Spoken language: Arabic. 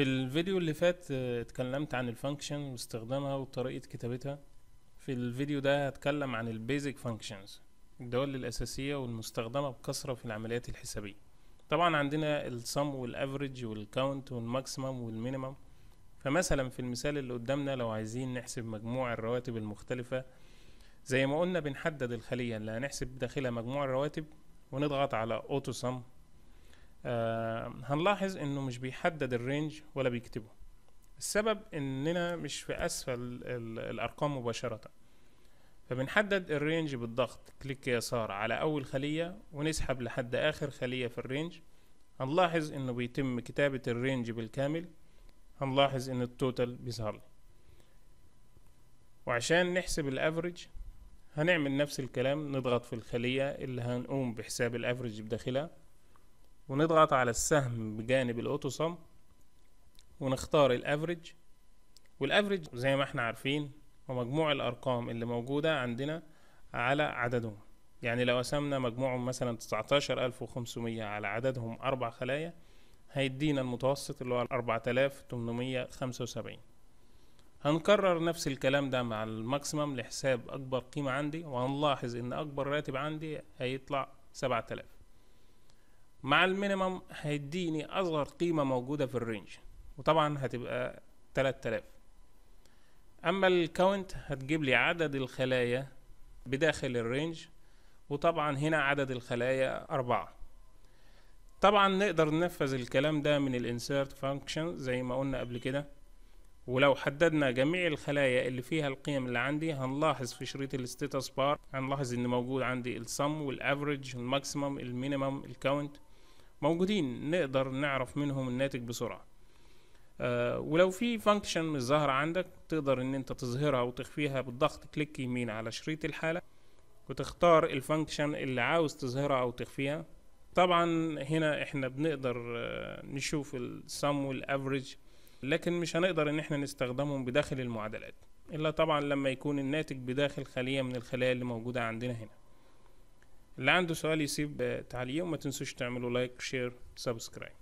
في الفيديو اللي فات آه، اتكلمت عن الفانكشن واستخدامها وطريقة كتابتها في الفيديو ده هتكلم عن البيزك فانكشنز الدول الأساسية والمستخدمة بكثرة في العمليات الحسابية طبعا عندنا السم والافريج والكاونت والماكسيمم والمينيمم فمثلا في المثال اللي قدامنا لو عايزين نحسب مجموع الرواتب المختلفة زي ما قلنا بنحدد الخلية اللي هنحسب داخلها مجموع الرواتب ونضغط على اوتو سم آه، هنلاحظ انه مش بيحدد الرينج ولا بيكتبه السبب اننا مش في اسفل الارقام مباشرة فبنحدد الرينج بالضغط كليك يسار على اول خلية ونسحب لحد اخر خلية في الرينج هنلاحظ انه بيتم كتابة الرينج بالكامل هنلاحظ ان التوتال بيظهر لي وعشان نحسب الافريج هنعمل نفس الكلام نضغط في الخلية اللي هنقوم بحساب الافريج بداخلها ونضغط على السهم بجانب الاوتو سم ونختار الافريج والافريج زي ما احنا عارفين هو مجموع الارقام اللي موجودة عندنا على عددهم يعني لو قسمنا مجموعهم مثلا 19500 على عددهم اربع خلايا هيدينا المتوسط اللي هو 4875 هنكرر نفس الكلام ده مع الماكسيمم لحساب اكبر قيمة عندي وهنلاحظ ان اكبر راتب عندي هيطلع 7000 مع المينيمم هيديني اصغر قيمه موجوده في الرينج وطبعا هتبقى 3000 اما الكاونت هتجيب لي عدد الخلايا بداخل الرينج وطبعا هنا عدد الخلايا أربعة طبعا نقدر ننفذ الكلام ده من الانسيرت فانكشن زي ما قلنا قبل كده ولو حددنا جميع الخلايا اللي فيها القيم اللي عندي هنلاحظ في شريط الستاتس بار هنلاحظ ان موجود عندي السم والافريج والماكسيمم المينيمم الكاونت موجودين نقدر نعرف منهم الناتج بسرعة أه ولو في فانكشن مش ظاهرة عندك تقدر ان انت تظهرها وتخفيها بالضغط كليك يمين على شريط الحالة وتختار الفانكشن اللي عاوز تظهرها او تخفيها طبعا هنا احنا بنقدر آه، نشوف السم والافريج لكن مش هنقدر ان احنا نستخدمهم بداخل المعادلات الا طبعا لما يكون الناتج بداخل خلية من الخلايا اللي موجودة عندنا هنا اللي عنده سؤال يسيب تعليق وما تنسوش تعملوا لايك شير سبسكرايب